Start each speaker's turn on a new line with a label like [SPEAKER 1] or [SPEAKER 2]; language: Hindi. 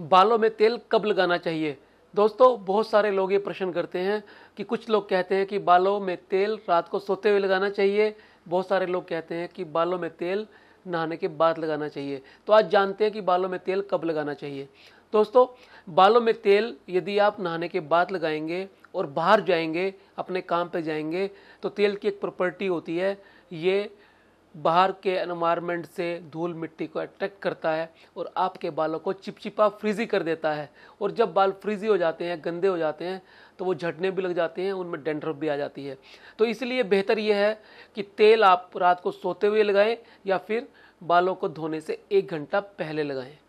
[SPEAKER 1] बालों में तेल कब लगाना चाहिए दोस्तों बहुत सारे लोग ये प्रश्न करते हैं कि कुछ लोग कहते हैं कि बालों में तेल रात को सोते हुए लगाना चाहिए बहुत सारे लोग कहते हैं कि बालों में तेल नहाने के बाद लगाना चाहिए तो आज जानते हैं कि बालों में तेल कब लगाना चाहिए दोस्तों बालों में तेल यदि आप नहाने के बाद लगाएंगे और बाहर जाएंगे अपने काम पर जाएंगे तो तेल की एक प्रॉपर्टी होती है ये बाहर के एनवायरनमेंट से धूल मिट्टी को अट्रैक्ट करता है और आपके बालों को चिपचिपा फ्रीजी कर देता है और जब बाल फ्रीजी हो जाते हैं गंदे हो जाते हैं तो वो झटने भी लग जाते हैं उनमें डेंड्रफ भी आ जाती है तो इसलिए बेहतर ये है कि तेल आप रात को सोते हुए लगाएं या फिर बालों को धोने से एक घंटा पहले लगाएं